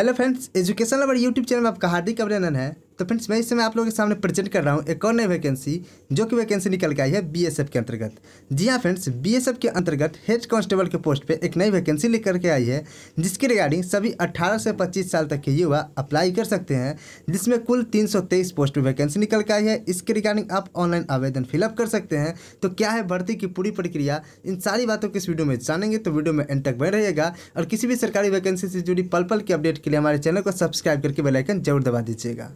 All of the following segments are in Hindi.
hello friends education lover YouTube channel में आपका हार्दिक अभिनंदन है तो फ्रेंड्स मैं इस समय आप लोगों के सामने प्रेजेंट कर रहा हूँ एक और नई वैकेंसी जो कि वैकेंसी निकल के आई है बीएसएफ के अंतर्गत जी हाँ फ्रेंड्स बीएसएफ के अंतर्गत हेड कांस्टेबल के पोस्ट पे एक नई वैकेंसी लेकर के आई है जिसकी रिगार्डिंग सभी 18 से 25 साल तक के युवा अप्लाई कर सकते हैं जिसमें कुल तीन पोस्ट पर वैकेंसी निकल के आई है इसके रिगार्डिंग आप ऑनलाइन आवेदन फिलअप कर सकते हैं तो क्या है भर्ती की पूरी प्रक्रिया इन सारी बातों को इस वीडियो में जानेंगे तो वीडियो में एंड तक बने रहेगा और किसी भी सरकारी वैकेंसी से जुड़ी पल पल की अपडेट के लिए हमारे चैनल को सब्सक्राइब करके बेलाइकन जरूर दबा दीजिएगा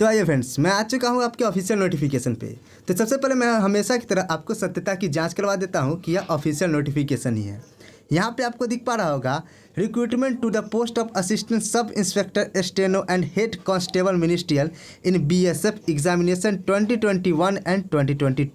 तो आइए फ्रेंड्स मैं आ चुका हूँ आपके ऑफिशियल नोटिफिकेशन पे तो सबसे पहले मैं हमेशा की तरह आपको सत्यता की जांच करवा देता हूँ कि यह ऑफिशियल नोटिफिकेशन ही है यहाँ पे आपको दिख पा रहा होगा recruitment to the post of assistant sub inspector steno and head constable ministerial in B examination twenty and twenty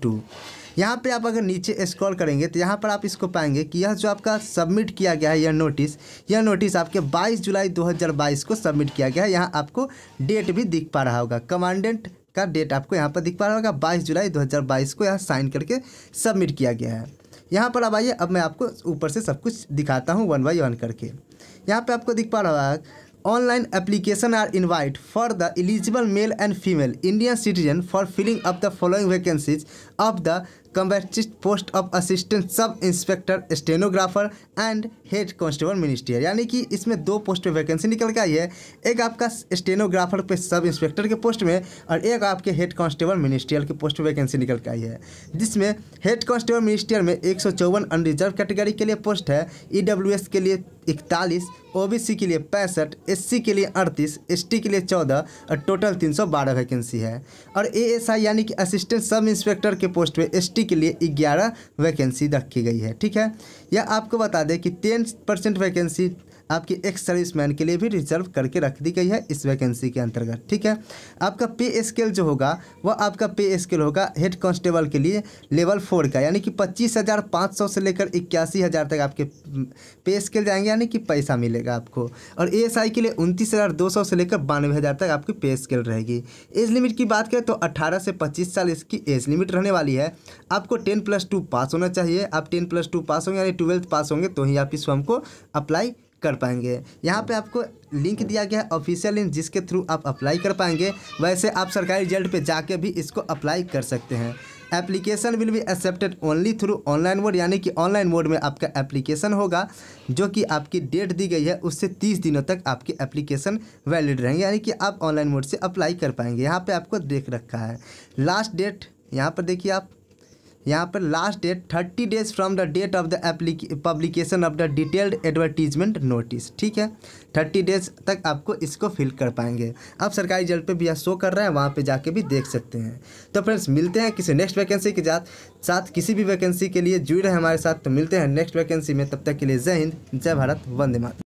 यहाँ पे आप अगर नीचे स्क्रॉल करेंगे तो यहाँ पर आप इसको पाएंगे कि यह जो आपका सबमिट किया गया है यह नोटिस यह नोटिस आपके 22 जुलाई 2022 को सबमिट किया गया है यहाँ आपको डेट भी दिख पा रहा होगा कमांडेंट का डेट आपको यहाँ पर दिख पा रहा होगा बाईस जुलाई 2022 को यहाँ साइन करके सबमिट किया गया है यहाँ पर अब आइए अब मैं आपको ऊपर से सब कुछ दिखाता हूँ वन बाई वन करके यहाँ पर आपको दिख पा रहा होगा online application are invite for the eligible male and female Indian citizen for filling up the following vacancies of the combatised post of assistant sub inspector stenographer and head constable minister यानी कि इसमें दो पोस्ट पे वैकेंसी निकल के आई है एक आपका स्टेनोग्राफर पे सब इंस्पेक्टर के पोस्ट में और एक आपके हेड कांस्टेबल मिनिस्ट्रियल के पोस्ट में वैकेंसी निकल के आई है जिसमें हेड कांस्टेबल मिनिस्ट्रियल में एक अनरिजर्व कैटेगरी के लिए पोस्ट है ई e के लिए इकतालीस सी के लिए पैंसठ सी के लिए अड़तीस टी के लिए चौदह और टोटल तीन सौ बारह वैकेंसी है और आई यानी कि असिस्टेंट सब इंस्पेक्टर के पोस्ट एस टी इसी के लिए ग्यारह वैकेंसी रखी गई है ठीक है या आपको बता दें कि टेन परसेंट वैकेंसी आपकी एक्स सर्विस मैन के लिए भी रिजर्व करके रख दी गई है इस वैकेंसी के अंतर्गत ठीक है आपका पे स्केल जो होगा वह आपका पे स्केल होगा हेड कांस्टेबल के लिए लेवल फोर का यानी कि पच्चीस हज़ार पाँच सौ से लेकर इक्यासी हज़ार तक आपके पे स्केल जाएंगे यानी कि पैसा मिलेगा आपको और ए के लिए उनतीस हज़ार दो सौ से लेकर बानवे हज़ार तक आपकी पे स्केल रहेगी एज लिमिट की बात करें तो अट्ठारह से पच्चीस साल इसकी एज लिमिट रहने वाली है आपको टेन प्लस टू पास होना चाहिए आप टेन प्लस टू पास होंगे यानी ट्वेल्थ पास होंगे तो ही आप इस फॉर्म को अप्लाई कर पाएंगे यहाँ पे आपको लिंक दिया गया है ऑफिशियल लिंक जिसके थ्रू आप अप्लाई कर पाएंगे वैसे आप सरकारी रिजल्ट पे जाके भी इसको अप्लाई कर सकते हैं application will be accepted only through online mode यानी कि ऑनलाइन मोड में आपका एप्लीकेशन होगा जो कि आपकी डेट दी गई है उससे तीस दिनों तक आपकी एप्लीकेशन वैलिड रहेंगे यानी कि आप ऑनलाइन मोड से अप्लाई कर पाएंगे यहाँ पर आपको देख रखा है लास्ट डेट यहाँ पर देखिए आप यहाँ पर last date thirty days from the date of the publication of the detailed advertisement notice ठीक है थर्टी डेज तक आपको इसको फिल कर पाएंगे आप सरकारी जल्द पे भी यह शो कर रहे हैं वहाँ पे जाके भी देख सकते हैं तो फ्रेंड्स मिलते हैं किसी नेक्स्ट वैकेंसी के साथ साथ किसी भी वैकेंसी के लिए जुड़ रहे हमारे साथ तो मिलते हैं नेक्स्ट वैकेंसी में तब तक के लिए जय हिंद जय भारत वंदे मात